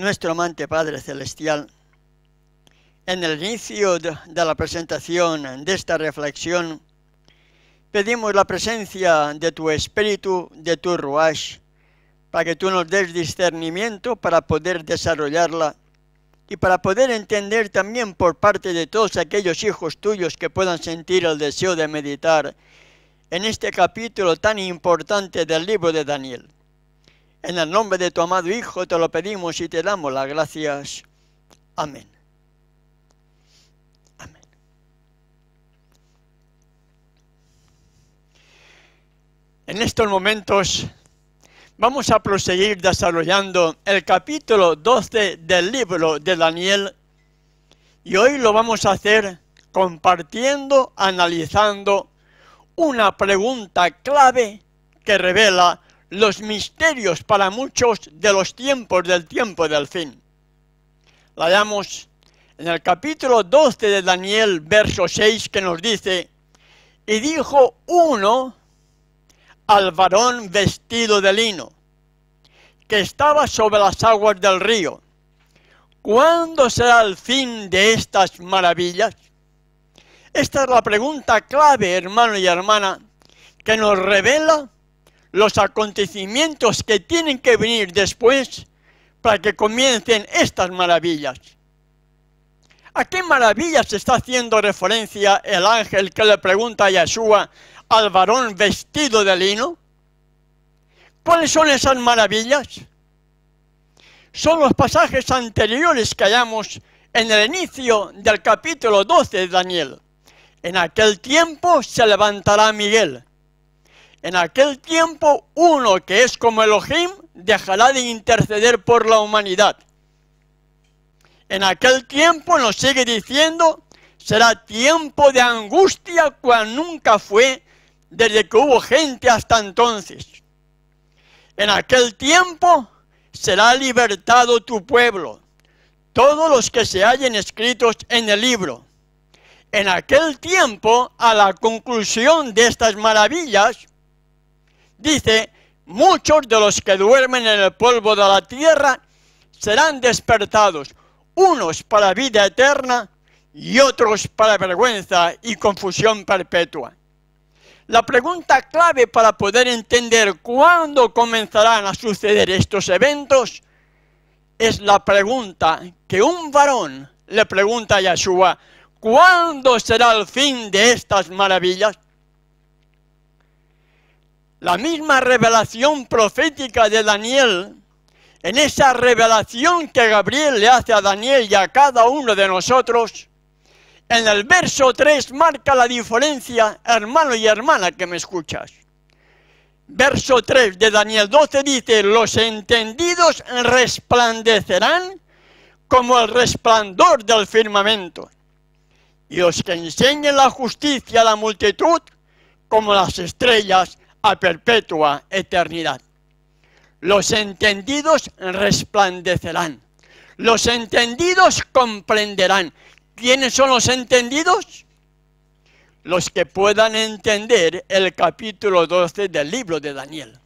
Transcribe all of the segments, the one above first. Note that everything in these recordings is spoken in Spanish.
nuestro amante Padre Celestial, en el inicio de, la presentación de esta reflexión, pedimos la presencia de tu Espíritu, de tu Ruach, para que tú nos des discernimiento para poder desarrollarla y para poder entender también por parte de todos aquellos hijos tuyos que puedan sentir el deseo de meditar en este capítulo tan importante del libro de Daniel. En el nombre de tu amado Hijo te lo pedimos y te damos las gracias. Amén. Amén. En estos momentos vamos a proseguir desarrollando el capítulo 12 del libro de Daniel y hoy lo vamos a hacer compartiendo, analizando una pregunta clave que revela los misterios para muchos de los tiempos del tiempo del fin. La hallamos en el capítulo 12 de Daniel, verso 6, que nos dice, y dijo uno al varón vestido de lino, que estaba sobre las aguas del río, ¿cuándo será el fin de estas maravillas? Esta es la pregunta clave, hermano y hermana, que nos revela los acontecimientos que tienen que venir después para que comiencen estas maravillas. ¿A qué maravillas está haciendo referencia el ángel que le pregunta a Yeshua al varón vestido de lino? ¿Cuáles son esas maravillas? Son los pasajes anteriores que hallamos en el inicio del capítulo 12 de Daniel. En aquel tiempo se levantará Miguel, en aquel tiempo uno que es como Elohim dejará de interceder por la humanidad. En aquel tiempo nos sigue diciendo, será tiempo de angustia cual nunca fue desde que hubo gente hasta entonces. En aquel tiempo será libertado tu pueblo, todos los que se hallen escritos en el libro. En aquel tiempo, a la conclusión de estas maravillas, dice, muchos de los que duermen en el polvo de la tierra serán despertados, unos para vida eterna y otros para vergüenza y confusión perpetua. La pregunta clave para poder entender cuándo comenzarán a suceder estos eventos es la pregunta que un varón le pregunta a Yeshua, ¿cuándo será el fin de estas maravillas? la misma revelación profética de Daniel, en esa revelación que Gabriel le hace a Daniel y a cada uno de nosotros, en el verso 3 marca la diferencia, hermano y hermana que me escuchas. Verso 3 de Daniel 12 dice, los entendidos resplandecerán como el resplandor del firmamento, y los que enseñen la justicia a la multitud como las estrellas a perpetua eternidad. Los entendidos resplandecerán. Los entendidos comprenderán. ¿Quiénes son los entendidos? Los que puedan entender el capítulo 12 del libro de Daniel.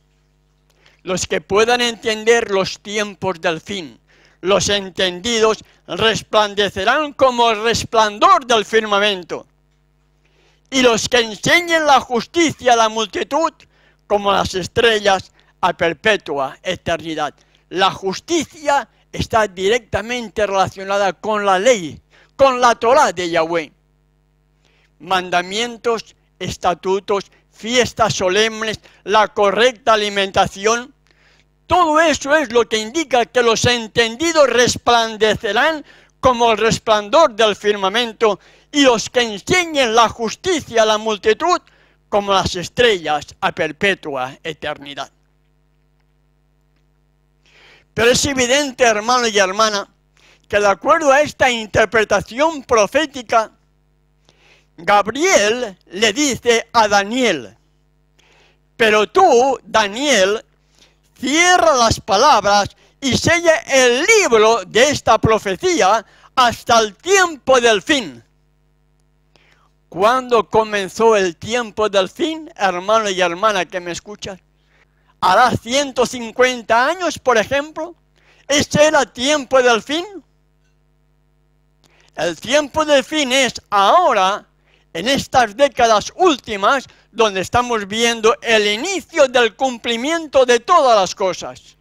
Los que puedan entender los tiempos del fin. Los entendidos resplandecerán como el resplandor del firmamento y los que enseñen la justicia a la multitud como las estrellas a perpetua eternidad. La justicia está directamente relacionada con la ley, con la Torah de Yahweh. Mandamientos, estatutos, fiestas solemnes, la correcta alimentación, todo eso es lo que indica que los entendidos resplandecerán como el resplandor del firmamento y los que enseñen la justicia a la multitud como las estrellas a perpetua eternidad. Pero es evidente, hermano y hermana, que de acuerdo a esta interpretación profética, Gabriel le dice a Daniel, pero tú, Daniel, cierra las palabras y sella el libro de esta profecía hasta el tiempo del fin ¿Cuándo comenzó el tiempo del fin, hermano y hermana que me escuchan? ¿Hará 150 años, por ejemplo? ¿Este era tiempo del fin? El tiempo del fin es ahora, en estas décadas últimas, donde estamos viendo el inicio del cumplimiento de todas las cosas.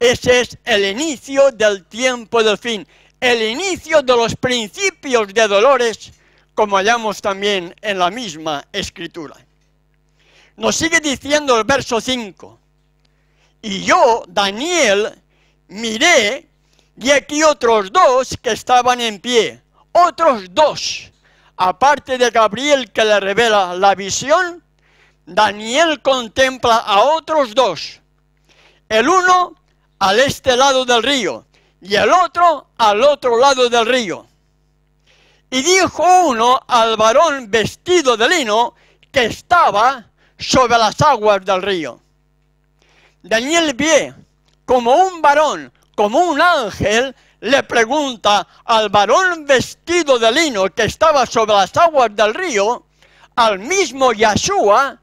Ese es el inicio del tiempo del fin, el inicio de los principios de dolores como hallamos también en la misma escritura. Nos sigue diciendo el verso 5, y yo, Daniel, miré, y aquí otros dos que estaban en pie, otros dos, aparte de Gabriel que le revela la visión, Daniel contempla a otros dos, el uno al este lado del río y el otro al otro lado del río. Y dijo uno al varón vestido de lino que estaba sobre las aguas del río. Daniel ve como un varón, como un ángel, le pregunta al varón vestido de lino que estaba sobre las aguas del río, al mismo Yahshua,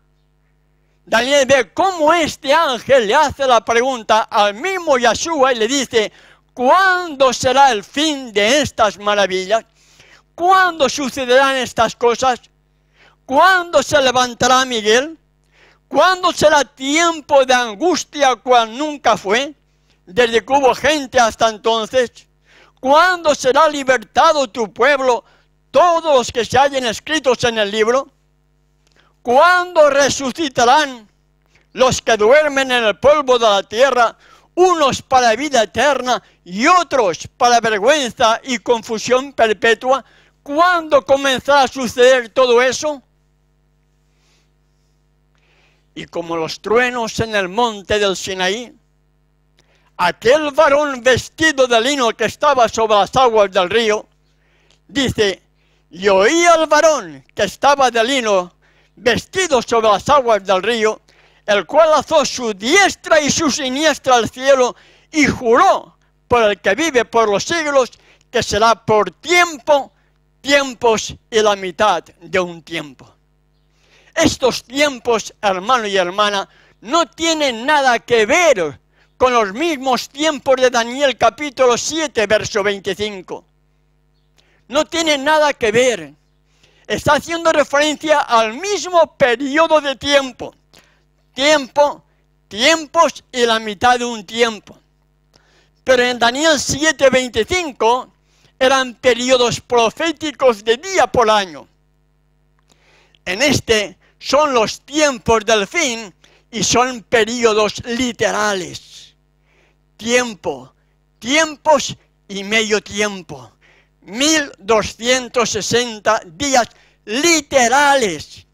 Daniel ve cómo este ángel le hace la pregunta al mismo Yahshua y le dice, ¿cuándo será el fin de estas maravillas? ¿Cuándo sucederán estas cosas? ¿Cuándo se levantará Miguel? ¿Cuándo será tiempo de angustia cual nunca fue, desde que hubo gente hasta entonces? ¿Cuándo será libertado tu pueblo, todos los que se hayan escritos en el libro? ¿Cuándo resucitarán los que duermen en el polvo de la tierra, unos para vida eterna y otros para vergüenza y confusión perpetua? ¿Cuándo comenzará a suceder todo eso? Y como los truenos en el monte del Sinaí, aquel varón vestido de lino que estaba sobre las aguas del río, dice, y oí al varón que estaba de lino vestido sobre las aguas del río, el cual alzó su diestra y su siniestra al cielo y juró por el que vive por los siglos que será por tiempo tiempos y la mitad de un tiempo. Estos tiempos, hermano y hermana, no tienen nada que ver con los mismos tiempos de Daniel capítulo 7, verso 25. No tienen nada que ver. Está haciendo referencia al mismo periodo de tiempo. Tiempo, tiempos y la mitad de un tiempo. Pero en Daniel 7, 25 eran periodos proféticos de día por año. En este son los tiempos del fin y son periodos literales. Tiempo, tiempos y medio tiempo. 1260 días literales.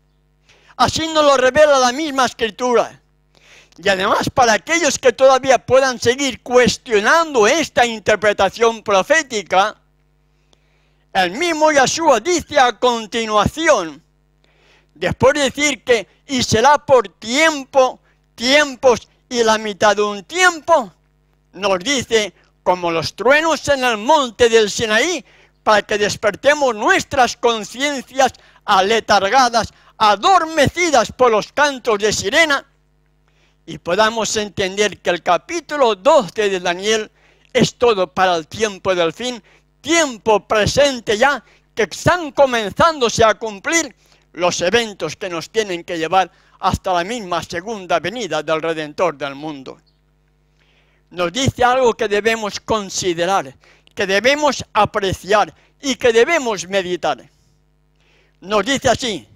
Así nos lo revela la misma escritura. Y además, para aquellos que todavía puedan seguir cuestionando esta interpretación profética, el mismo Yahshua dice a continuación, después de decir que y será por tiempo, tiempos y la mitad de un tiempo, nos dice, como los truenos en el monte del Sinaí, para que despertemos nuestras conciencias aletargadas, adormecidas por los cantos de sirena, y podamos entender que el capítulo 12 de Daniel es todo para el tiempo del fin tiempo presente ya que están comenzándose a cumplir los eventos que nos tienen que llevar hasta la misma segunda venida del Redentor del mundo. Nos dice algo que debemos considerar, que debemos apreciar y que debemos meditar. Nos dice así,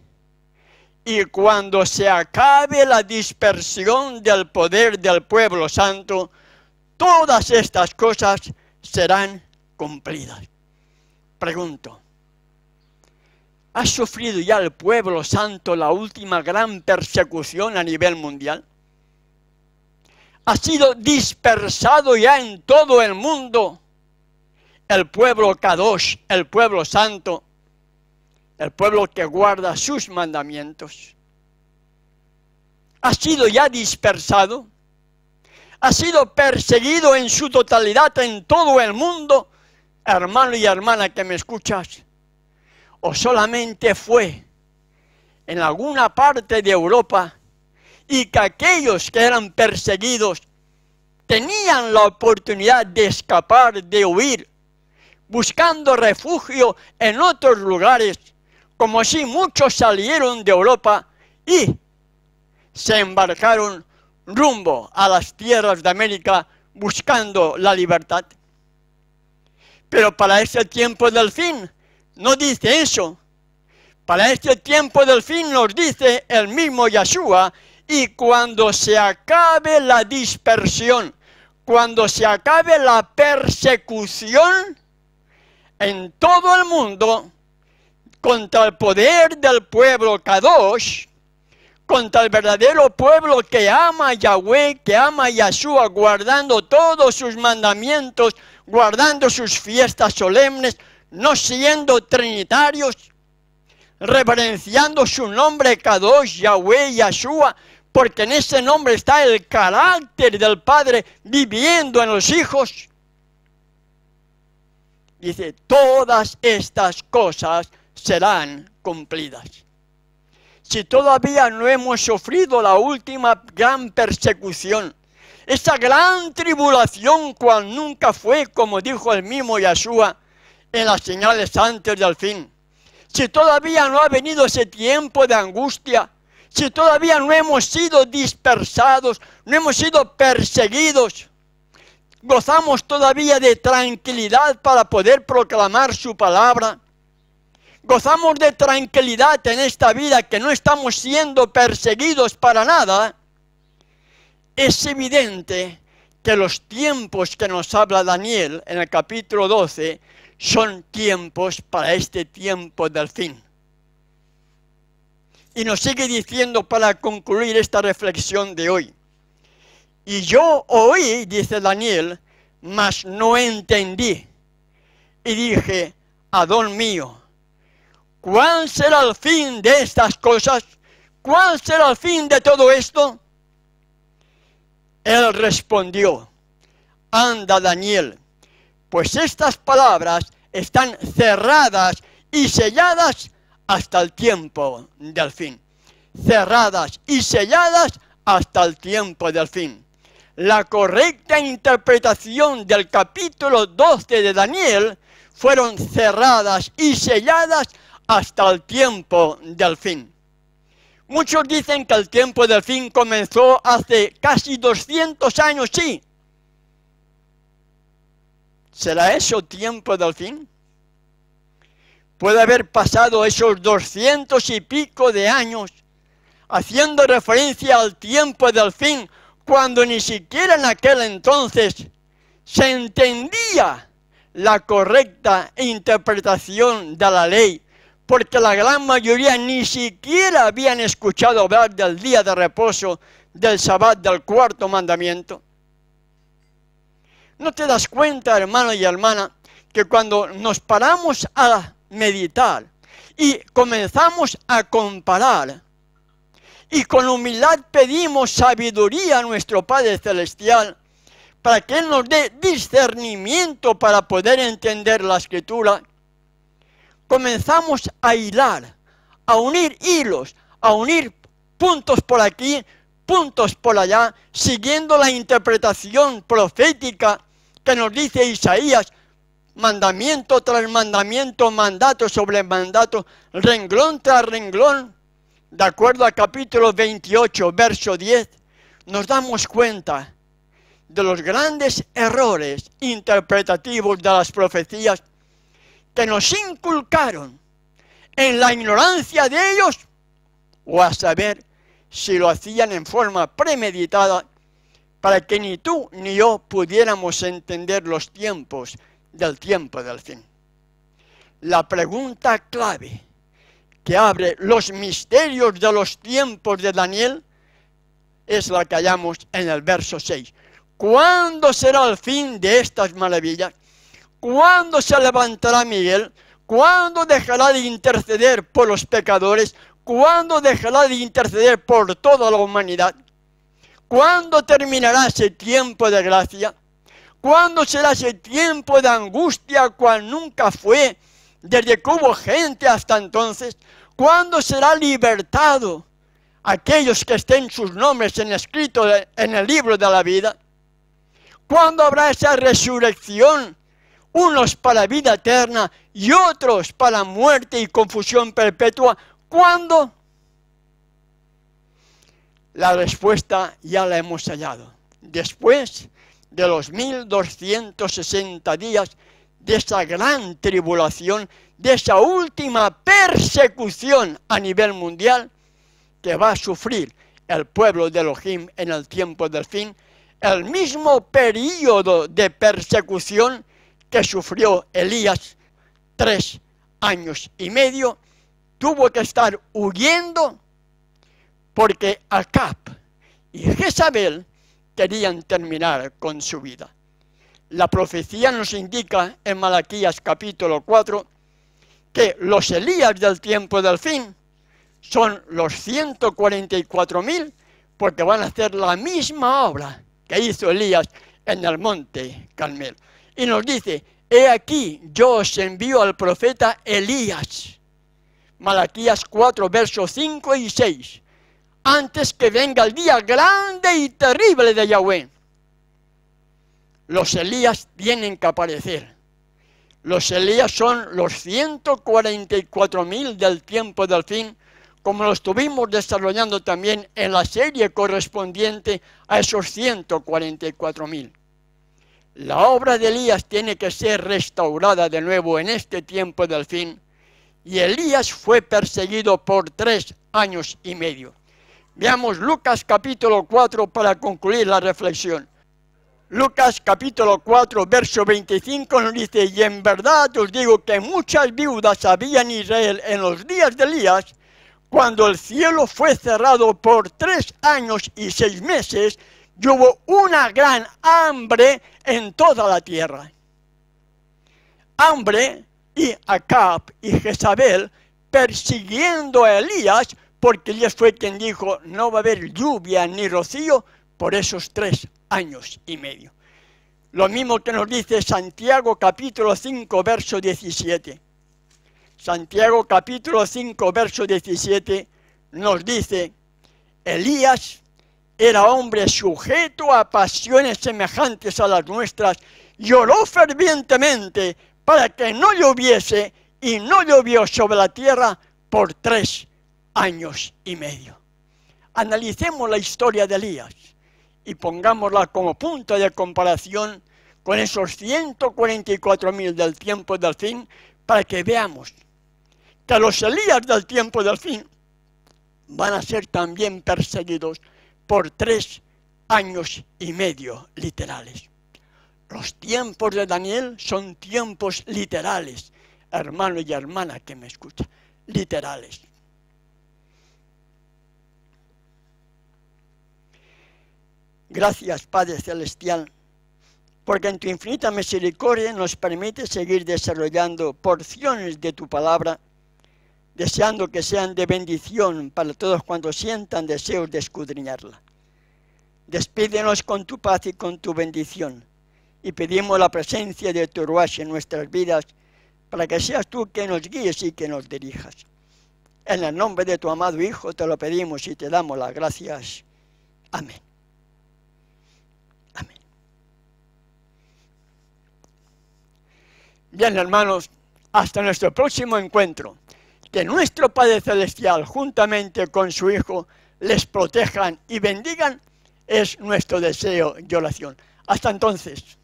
y cuando se acabe la dispersión del poder del pueblo santo, todas estas cosas serán Pregunto, ¿ha sufrido ya el pueblo santo la última gran persecución a nivel mundial? ¿Ha sido dispersado ya en todo el mundo el pueblo Kadosh, el pueblo santo, el pueblo que guarda sus mandamientos? ¿Ha sido ya dispersado? ha sido perseguido en su totalidad en todo el mundo hermano y hermana que me escuchas, o solamente fue en alguna parte de Europa y que aquellos que eran perseguidos tenían la oportunidad de escapar, de huir, buscando refugio en otros lugares, como si muchos salieron de Europa y se embarcaron rumbo a las tierras de América buscando la libertad pero para este tiempo del fin. No dice eso. Para este tiempo del fin nos dice el mismo Yeshua, y cuando se acabe la dispersión, cuando se acabe la persecución en todo el mundo contra el poder del pueblo Kadosh, contra el verdadero pueblo que ama a Yahweh, que ama a Yeshua, guardando todos sus mandamientos, guardando sus fiestas solemnes, no siendo trinitarios, reverenciando su nombre Kadosh, Yahweh, Yahshua, porque en ese nombre está el carácter del Padre viviendo en los hijos. Dice, todas estas cosas serán cumplidas. Si todavía no hemos sufrido la última gran persecución, esa gran tribulación cual nunca fue, como dijo el mismo Yahshua en las señales antes del fin. Si todavía no ha venido ese tiempo de angustia, si todavía no hemos sido dispersados, no hemos sido perseguidos, gozamos todavía de tranquilidad para poder proclamar su palabra. Gozamos de tranquilidad en esta vida que no estamos siendo perseguidos para nada es evidente que los tiempos que nos habla Daniel en el capítulo 12 son tiempos para este tiempo del fin. Y nos sigue diciendo para concluir esta reflexión de hoy. Y yo oí, dice Daniel, mas no entendí. Y dije, Adón mío, ¿cuál será el fin de estas cosas? ¿Cuál será el fin de todo esto? Él respondió, anda Daniel, pues estas palabras están cerradas y selladas hasta el tiempo del fin. Cerradas y selladas hasta el tiempo del fin. La correcta interpretación del capítulo 12 de Daniel fueron cerradas y selladas hasta el tiempo del fin. Muchos dicen que el tiempo del fin comenzó hace casi 200 años, sí. ¿Será eso tiempo del fin? Puede haber pasado esos 200 y pico de años haciendo referencia al tiempo del fin, cuando ni siquiera en aquel entonces se entendía la correcta interpretación de la ley porque la gran mayoría ni siquiera habían escuchado hablar del día de reposo, del sabbat, del cuarto mandamiento. ¿No te das cuenta, hermano y hermana, que cuando nos paramos a meditar y comenzamos a comparar y con humildad pedimos sabiduría a nuestro Padre Celestial para que Él nos dé discernimiento para poder entender la escritura, comenzamos a hilar, a unir hilos, a unir puntos por aquí, puntos por allá, siguiendo la interpretación profética que nos dice Isaías, mandamiento tras mandamiento, mandato sobre mandato, renglón tras renglón, de acuerdo a capítulo 28, verso 10, nos damos cuenta de los grandes errores interpretativos de las profecías que nos inculcaron en la ignorancia de ellos, o a saber si lo hacían en forma premeditada para que ni tú ni yo pudiéramos entender los tiempos del tiempo del fin. La pregunta clave que abre los misterios de los tiempos de Daniel es la que hallamos en el verso 6. ¿Cuándo será el fin de estas maravillas? ¿Cuándo se levantará Miguel? ¿Cuándo dejará de interceder por los pecadores? ¿Cuándo dejará de interceder por toda la humanidad? ¿Cuándo terminará ese tiempo de gracia? ¿Cuándo será ese tiempo de angustia cual nunca fue desde que hubo gente hasta entonces? ¿Cuándo será libertado aquellos que estén sus nombres en escrito en el libro de la vida? ¿Cuándo habrá esa resurrección unos para vida eterna y otros para muerte y confusión perpetua. ¿Cuándo? La respuesta ya la hemos hallado. Después de los 1260 días de esa gran tribulación, de esa última persecución a nivel mundial que va a sufrir el pueblo de Elohim en el tiempo del fin, el mismo periodo de persecución que sufrió Elías tres años y medio, tuvo que estar huyendo porque Acab y Jezabel querían terminar con su vida. La profecía nos indica en Malaquías capítulo 4 que los Elías del tiempo del fin son los 144.000 porque van a hacer la misma obra que hizo Elías en el monte Carmel y nos dice, he aquí, yo os envío al profeta Elías. Malaquías 4, versos 5 y 6. Antes que venga el día grande y terrible de Yahweh. Los Elías tienen que aparecer. Los Elías son los 144.000 mil del tiempo del fin, como lo estuvimos desarrollando también en la serie correspondiente a esos 144.000. mil. La obra de Elías tiene que ser restaurada de nuevo en este tiempo del fin. Y Elías fue perseguido por tres años y medio. Veamos Lucas capítulo 4 para concluir la reflexión. Lucas capítulo 4, verso 25 nos dice, y en verdad os digo que muchas viudas había en Israel en los días de Elías, cuando el cielo fue cerrado por tres años y seis meses, y hubo una gran hambre en toda la tierra. Hambre y Acab y Jezabel persiguiendo a Elías porque Elías fue quien dijo no va a haber lluvia ni rocío por esos tres años y medio. Lo mismo que nos dice Santiago capítulo 5 verso 17. Santiago capítulo 5 verso 17 nos dice Elías era hombre sujeto a pasiones semejantes a las nuestras, lloró fervientemente para que no lloviese y no llovió sobre la tierra por tres años y medio. Analicemos la historia de Elías y pongámosla como punto de comparación con esos 144.000 del tiempo del fin para que veamos que los Elías del tiempo del fin van a ser también perseguidos por tres años y medio literales. Los tiempos de Daniel son tiempos literales, hermano y hermana que me escucha, literales. Gracias, Padre Celestial, porque en tu infinita misericordia nos permite seguir desarrollando porciones de tu palabra deseando que sean de bendición para todos cuando sientan deseos de escudriñarla. Despídenos con tu paz y con tu bendición, y pedimos la presencia de tu ruach en nuestras vidas, para que seas tú que nos guíes y que nos dirijas. En el nombre de tu amado Hijo te lo pedimos y te damos las gracias. Amén. Amén. Bien, hermanos, hasta nuestro próximo encuentro que nuestro Padre Celestial, juntamente con su Hijo, les protejan y bendigan, es nuestro deseo y oración. Hasta entonces.